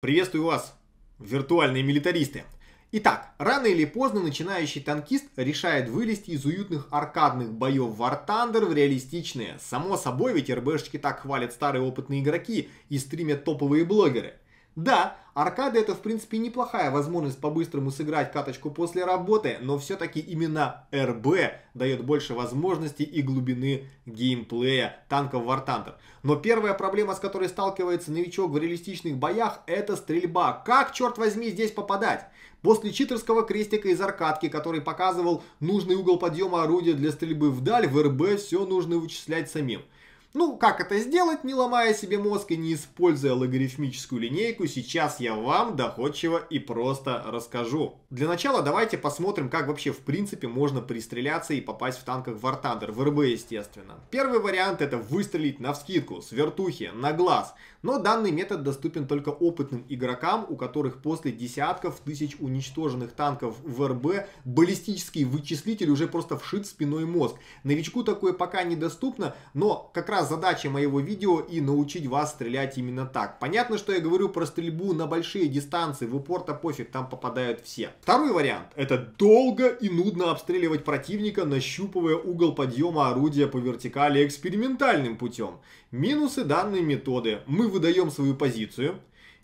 Приветствую вас, виртуальные милитаристы! Итак, рано или поздно начинающий танкист решает вылезти из уютных аркадных боев War Thunder в реалистичные. Само собой, ведь РБшечки так хвалят старые опытные игроки и стримят топовые блогеры – да, аркады это в принципе неплохая возможность по-быстрому сыграть каточку после работы, но все-таки именно РБ дает больше возможностей и глубины геймплея танков War Thunder. Но первая проблема, с которой сталкивается новичок в реалистичных боях, это стрельба. Как, черт возьми, здесь попадать? После читерского крестика из аркадки, который показывал нужный угол подъема орудия для стрельбы вдаль, в РБ все нужно вычислять самим. Ну, как это сделать, не ломая себе мозг и не используя логарифмическую линейку, сейчас я вам доходчиво и просто расскажу. Для начала давайте посмотрим, как вообще в принципе можно пристреляться и попасть в танках War Thunder, в РБ естественно. Первый вариант это выстрелить на вскидку, с вертухи, на глаз, но данный метод доступен только опытным игрокам, у которых после десятков тысяч уничтоженных танков в РБ баллистический вычислитель уже просто вшит спиной мозг. Новичку такое пока недоступно, но как раз задача моего видео и научить вас стрелять именно так. Понятно, что я говорю про стрельбу на большие дистанции, в упор-то пофиг, там попадают все. Второй вариант. Это долго и нудно обстреливать противника, нащупывая угол подъема орудия по вертикали экспериментальным путем. Минусы данной методы. Мы выдаем свою позицию,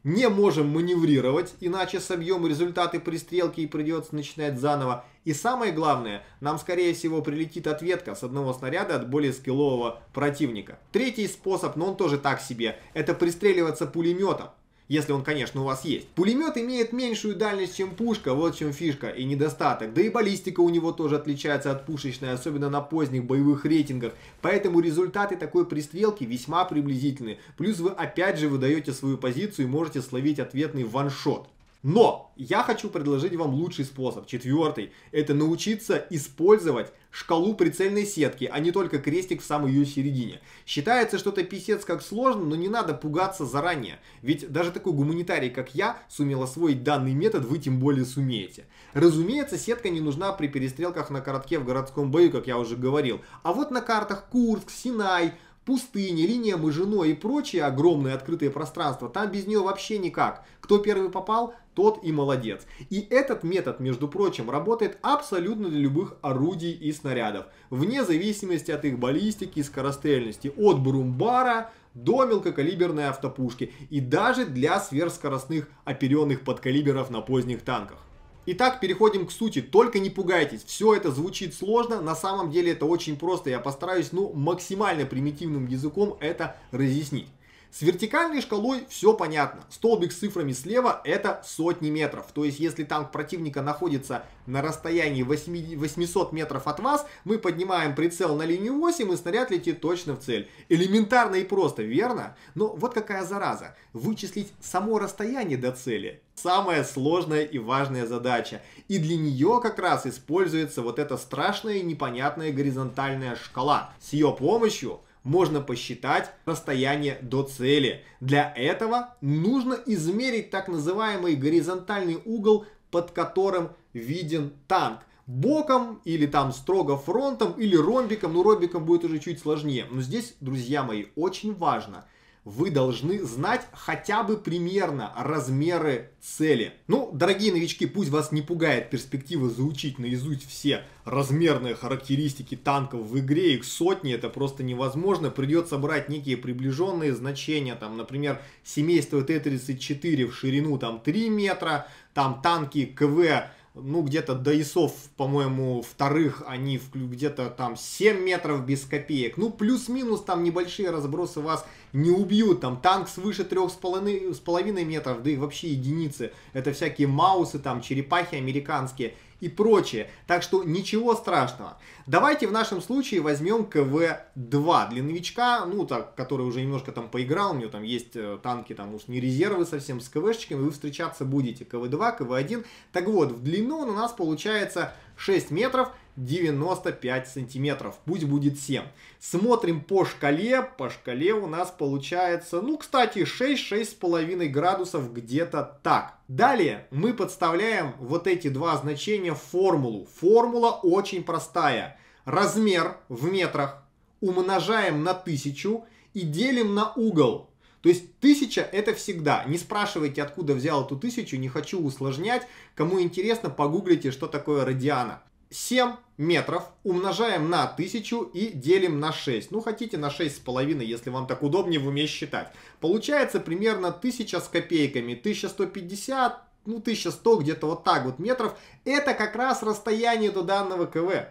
не можем маневрировать, иначе собьем результаты пристрелки и придется начинать заново. И самое главное, нам скорее всего прилетит ответка с одного снаряда от более скиллового противника. Третий способ, но он тоже так себе, это пристреливаться пулеметом. Если он, конечно, у вас есть. Пулемет имеет меньшую дальность, чем пушка, вот в чем фишка и недостаток. Да и баллистика у него тоже отличается от пушечной, особенно на поздних боевых рейтингах. Поэтому результаты такой пристрелки весьма приблизительны. Плюс вы опять же выдаете свою позицию и можете словить ответный ваншот. Но я хочу предложить вам лучший способ, четвертый. Это научиться использовать шкалу прицельной сетки, а не только крестик в самой ее середине. Считается что это писец как сложно, но не надо пугаться заранее. Ведь даже такой гуманитарий, как я, сумел освоить данный метод, вы тем более сумеете. Разумеется, сетка не нужна при перестрелках на коротке в городском бою, как я уже говорил. А вот на картах Курск, Синай, пустыни, линия Мажино и прочие огромные открытые пространства. там без нее вообще никак. Кто первый попал, тот и молодец. И этот метод, между прочим, работает абсолютно для любых орудий и снарядов, вне зависимости от их баллистики и скорострельности, от брумбара до мелкокалиберной автопушки и даже для сверхскоростных оперенных подкалиберов на поздних танках. Итак, переходим к сути. Только не пугайтесь, все это звучит сложно, на самом деле это очень просто. Я постараюсь, ну, максимально примитивным языком это разъяснить. С вертикальной шкалой все понятно. Столбик с цифрами слева это сотни метров. То есть, если танк противника находится на расстоянии 800 метров от вас, мы поднимаем прицел на линию 8 и снаряд летит точно в цель. Элементарно и просто, верно? Но вот какая зараза. Вычислить само расстояние до цели самая сложная и важная задача. И для нее как раз используется вот эта страшная и непонятная горизонтальная шкала. С ее помощью можно посчитать расстояние до цели. Для этого нужно измерить так называемый горизонтальный угол, под которым виден танк боком или там строго фронтом или ромбиком, ну ромбиком будет уже чуть сложнее. Но здесь, друзья мои, очень важно вы должны знать хотя бы примерно размеры цели. Ну, дорогие новички, пусть вас не пугает перспектива заучить наизусть все размерные характеристики танков в игре, их сотни, это просто невозможно. Придется брать некие приближенные значения, там, например, семейство Т-34 в ширину там 3 метра, там танки КВ ну, где-то до ИСов, по-моему, вторых они где-то там 7 метров без копеек. Ну, плюс-минус там небольшие разбросы вас не убьют. Там танк свыше 3,5 метров, да и вообще единицы. Это всякие маусы, там, черепахи американские и прочее. Так что ничего страшного. Давайте в нашем случае возьмем КВ-2 для новичка, ну так, который уже немножко там поиграл, у него там есть э, танки, там уж не резервы совсем с КВ-шечками, вы встречаться будете КВ-2, КВ-1. Так вот, в длину он у нас получается 6 метров, 95 сантиметров, пусть будет 7. Смотрим по шкале, по шкале у нас получается, ну, кстати, 6-6,5 градусов, где-то так. Далее мы подставляем вот эти два значения в формулу. Формула очень простая. Размер в метрах умножаем на 1000 и делим на угол. То есть тысяча это всегда. Не спрашивайте, откуда взял эту тысячу, не хочу усложнять. Кому интересно, погуглите, что такое радиана. 7 метров умножаем на 1000 и делим на 6. Ну, хотите на 6,5, если вам так удобнее в уме считать. Получается примерно 1000 с копейками, 1150, ну, 1100, где-то вот так вот метров. Это как раз расстояние до данного КВ.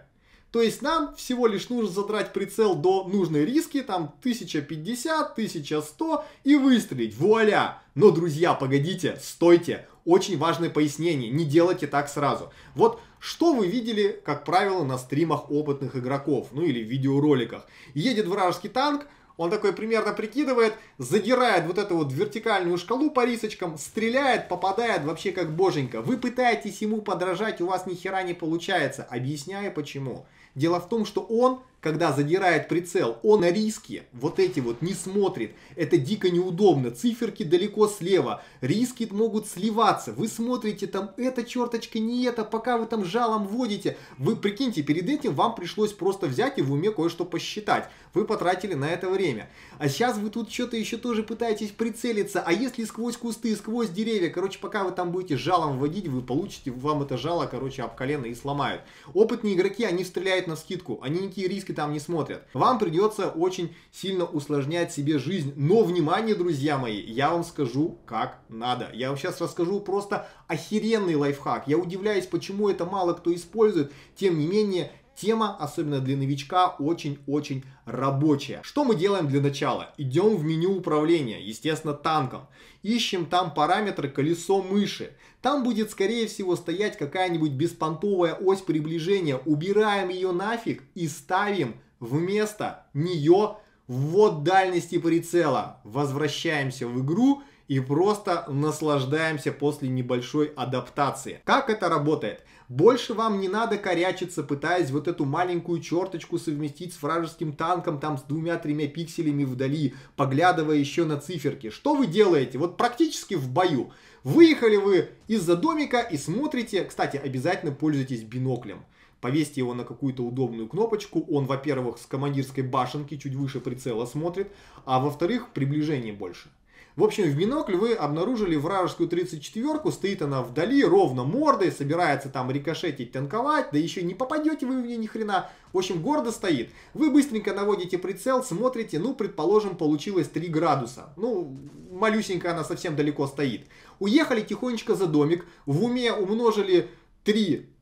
То есть нам всего лишь нужно задрать прицел до нужной риски, там 1050, 1100 и выстрелить. Вуаля! Но, друзья, погодите, стойте. Очень важное пояснение, не делайте так сразу. Вот что вы видели, как правило, на стримах опытных игроков, ну или в видеороликах. Едет вражеский танк, он такой примерно прикидывает, задирает вот эту вот вертикальную шкалу по рисочкам, стреляет, попадает вообще как боженька. Вы пытаетесь ему подражать, у вас ни хера не получается. Объясняю почему. Дело в том, что он когда задирает прицел, он на риски вот эти вот не смотрит. Это дико неудобно. Циферки далеко слева. Риски могут сливаться. Вы смотрите там, эта черточка, не это, пока вы там жалом водите, Вы прикиньте, перед этим вам пришлось просто взять и в уме кое-что посчитать. Вы потратили на это время. А сейчас вы тут что-то еще тоже пытаетесь прицелиться. А если сквозь кусты, сквозь деревья, короче, пока вы там будете жалом водить, вы получите, вам это жало, короче, об колено и сломают. Опытные игроки, они стреляют на скидку. Они никакие риски мультики там не смотрят. Вам придется очень сильно усложнять себе жизнь. Но, внимание, друзья мои, я вам скажу, как надо. Я вам сейчас расскажу просто охеренный лайфхак. Я удивляюсь, почему это мало кто использует. Тем не менее, Тема, особенно для новичка, очень-очень рабочая. Что мы делаем для начала? Идем в меню управления, естественно, танком. Ищем там параметры колесо мыши. Там будет, скорее всего, стоять какая-нибудь беспонтовая ось приближения. Убираем ее нафиг и ставим вместо нее ввод дальности прицела. Возвращаемся в игру и просто наслаждаемся после небольшой адаптации. Как это работает? Больше вам не надо корячиться, пытаясь вот эту маленькую черточку совместить с вражеским танком там с двумя-тремя пикселями вдали, поглядывая еще на циферки. Что вы делаете? Вот практически в бою. Выехали вы из-за домика и смотрите, кстати, обязательно пользуйтесь биноклем повесьте его на какую-то удобную кнопочку. Он, во-первых, с командирской башенки чуть выше прицела смотрит, а во-вторых, приближение больше. В общем, в бинокль вы обнаружили вражескую 34-ку, стоит она вдали, ровно мордой, собирается там рикошетить, танковать, да еще не попадете вы в нее ни хрена. В общем, гордо стоит. Вы быстренько наводите прицел, смотрите, ну, предположим, получилось 3 градуса. Ну, малюсенько она совсем далеко стоит. Уехали тихонечко за домик, в уме умножили 3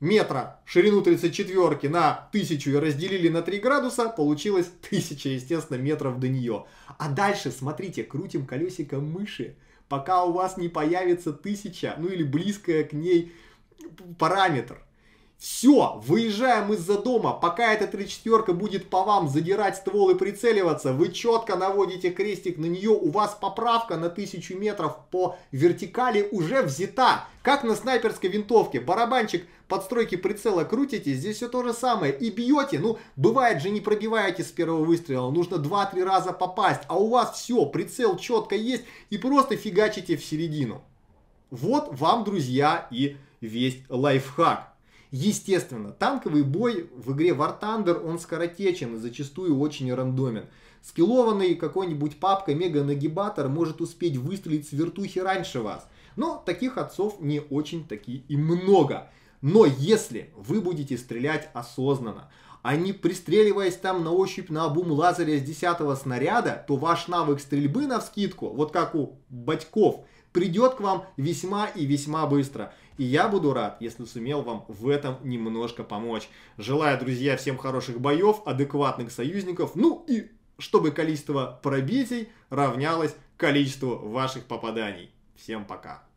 метра ширину 34 на 1000 и разделили на 3 градуса, получилось 1000, естественно, метров до нее. А дальше, смотрите, крутим колесико мыши, пока у вас не появится 1000, ну или близкая к ней параметр. Все, выезжаем из-за дома. Пока эта три четверка будет по вам задирать ствол и прицеливаться, вы четко наводите крестик на нее. У вас поправка на тысячу метров по вертикали уже взята. Как на снайперской винтовке. Барабанчик подстройки прицела крутите, здесь все то же самое. И бьете. Ну, бывает же не пробиваете с первого выстрела. Нужно 2-3 раза попасть. А у вас все, прицел четко есть. И просто фигачите в середину. Вот вам, друзья, и весь лайфхак. Естественно, танковый бой в игре War Thunder, он скоротечен и зачастую очень рандомен. Скиллованный какой-нибудь папка мега нагибатор может успеть выстрелить с вертухи раньше вас. Но таких отцов не очень таки и много. Но если вы будете стрелять осознанно, они, а пристреливаясь там на ощупь на обум лазаря с 10 снаряда, то ваш навык стрельбы на вскидку, вот как у батьков, придет к вам весьма и весьма быстро. И я буду рад, если сумел вам в этом немножко помочь. Желаю, друзья, всем хороших боев, адекватных союзников, ну и чтобы количество пробитий равнялось количеству ваших попаданий. Всем пока!